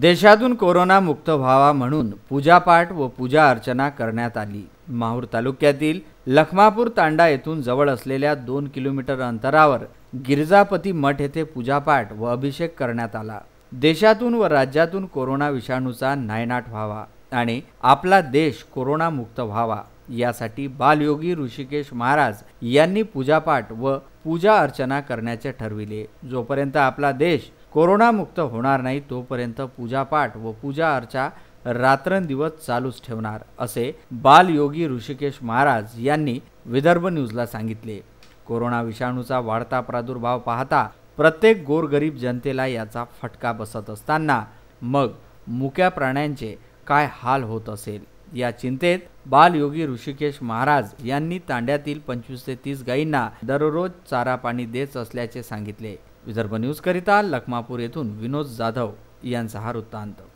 देशातून कोरोना मुक्त व्हावा म्हणून पूजापाठ व पूजा अर्चना करण्यात आली माहूर तालुक्यातील लखमापूर तांडा येथून जवळ असलेल्या दोन किलोमीटर अंतरावर गिरजापती मठ येथे पूजापाठ व अभिषेक करण्यात आला देशातून व राज्यातून कोरोना विषाणूचा नायनाट व्हावा आणि आपला देश कोरोनामुक्त व्हावा यासाठी बालयोगी ऋषिकेश महाराज यांनी पूजापाठ व पूजा अर्चना करण्याचे ठरविले जोपर्यंत आपला देश कोरोनामुक्त होणार नाही तोपर्यंत पूजापाठ व पूजा अर्चा रात्रंदिवस चालूच ठेवणार असे बालयोगी ऋषिकेश महाराज यांनी विदर्भ न्यूजला सांगितले कोरोना विषाणूचा वाढता प्रादुर्भाव पाहता प्रत्येक गोरगरीब जनतेला याचा फटका बसत असताना मग मुक्या प्राण्यांचे काय हाल होत असेल या चिंतेत बालयोगी ऋषिकेश महाराज यांनी तांड्यातील पंचवीस ते तीस गायींना दररोज चारा पाणी देत असल्याचे सांगितले विदर्भ न्यूजकरिता लखमापूर येथून विनोद जाधव यांचा हा वृत्तांत